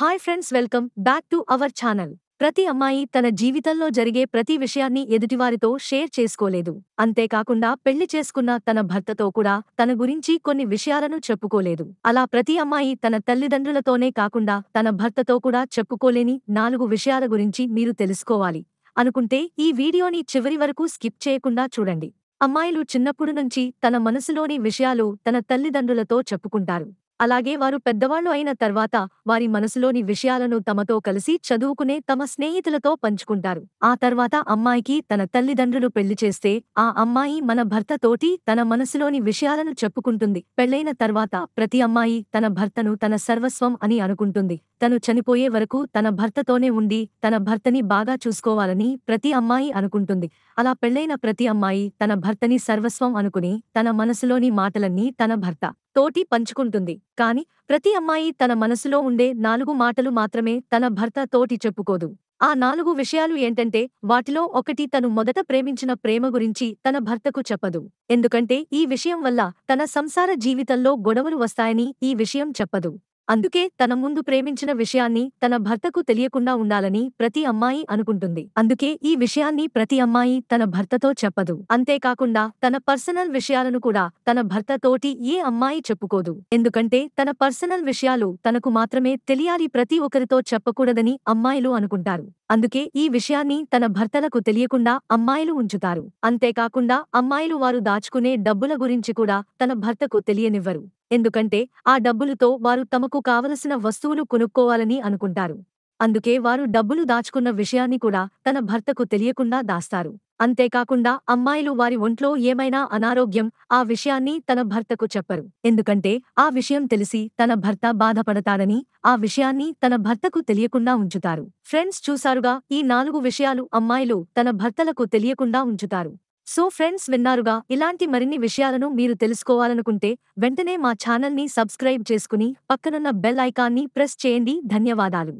hi friends welcome back to our channel ప్రతి అమ్మాయి తన జీవితంలో జరిగే ప్రతి విషయాన్ని ఎదుటివారితో షేర్ చేసుకోలేదు అంతేకాకుండా పెళ్లి చేసుకున్న తన భర్తతో కూడా తన గురించి కొన్ని విషయాలను చెప్పుకోలేదు అలా ప్రతి అమ్మాయి తన తల్లిదండ్రులతోనే కాకుండా తన భర్తతో కూడా చెప్పుకోలేని నాలుగు విషయాల గురించి మీరు తెలుసుకోవాలి అనుకుంటే ఈ వీడియోని చివరి వరకు స్కిప్ చేయకుండా చూడండి అమ్మాయిలు చిన్నప్పుడు నుంచి తన మనసులోని విషయాలు తన తల్లిదండ్రులతో చెప్పుకుంటారు అలాగే వారు పెద్దవాళ్లు అయిన తర్వాత వారి మనసులోని విషయాలను తమతో కలిసి చదువుకునే తమ స్నేహితులతో పంచుకుంటారు ఆ తర్వాత అమ్మాయికి తన తల్లిదండ్రులు పెళ్లి చేస్తే ఆ అమ్మాయి మన భర్తతోటి తన మనసులోని విషయాలను చెప్పుకుంటుంది పెళ్లైన తర్వాత ప్రతి అమ్మాయి తన భర్తను తన సర్వస్వం అని అనుకుంటుంది తను చనిపోయే వరకు తన భర్తతోనే ఉండి తన భర్తని బాగా చూసుకోవాలని ప్రతి అమ్మాయి అనుకుంటుంది అలా పెళ్లైన ప్రతి అమ్మాయి తన భర్తని సర్వస్వం అనుకుని తన మనసులోని మాటలన్నీ తన భర్త తోటి పంచుకుంటుంది కాని ప్రతి అమ్మాయి తన మనసులో ఉండే నాలుగు మాటలు మాత్రమే తన భర్త తోటి చెప్పుకోదు ఆ నాలుగు విషయాలు ఏంటంటే వాటిలో ఒకటి తను మొదట ప్రేమించిన ప్రేమ గురించి తన భర్తకు చెప్పదు ఎందుకంటే ఈ విషయం వల్ల తన సంసార జీవితంలో గొడవలు వస్తాయని ఈ విషయం చెప్పదు అందుకే తన ముందు ప్రేమించిన విషయాన్ని తన భర్తకు తెలియకుండా ఉండాలని ప్రతి అమ్మాయి అనుకుంటుంది అందుకే ఈ విషయాన్ని ప్రతి అమ్మాయి తన భర్తతో చెప్పదు అంతేకాకుండా తన పర్సనల్ విషయాలను కూడా తన భర్తతోటి ఏ అమ్మాయి చెప్పుకోదు ఎందుకంటే తన పర్సనల్ విషయాలు తనకు మాత్రమే తెలియాలి ప్రతి ఒక్కరితో చెప్పకూడదని అమ్మాయిలు అనుకుంటారు అందుకే ఈ విషయాన్ని తన భర్తలకు తెలియకుండా అమ్మాయిలు ఉంచుతారు అంతేకాకుండా అమ్మాయిలు వారు దాచుకునే డబ్బుల గురించి కూడా తన భర్తకు తెలియనివ్వరు ఎందుకంటే ఆ డబ్బులతో వారు తమకు కావలసిన వస్తువులు కొనుక్కోవాలని అనుకుంటారు అందుకే వారు డబ్బులు దాచుకున్న విషయాన్ని కూడా తన భర్తకు తెలియకుండా దాస్తారు అంతేకాకుండా అమ్మాయిలు వారి ఒంట్లో ఏమైనా అనారోగ్యం ఆ విషయాన్ని తన భర్తకు చెప్పరు ఎందుకంటే ఆ విషయం తెలిసి తన భర్త బాధపడతాడని ఆ విషయాన్ని తన భర్తకు తెలియకుండా ఉంచుతారు ఫ్రెండ్స్ చూశారుగా ఈ నాలుగు విషయాలు అమ్మాయిలు తన భర్తలకు తెలియకుండా ఉంచుతారు సో ఫ్రెండ్స్ విన్నారుగా ఇలాంటి మరిన్ని విషయాలను మీరు తెలుసుకోవాలనుకుంటే వెంటనే మా ఛానల్ని సబ్స్క్రైబ్ చేసుకుని పక్కనున్న బెల్ ఐకాన్ని ప్రెస్ చేయండి ధన్యవాదాలు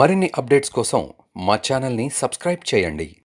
మరిన్ని అప్డేట్స్ కోసం మా ఛానల్ని సబ్స్క్రైబ్ చేయండి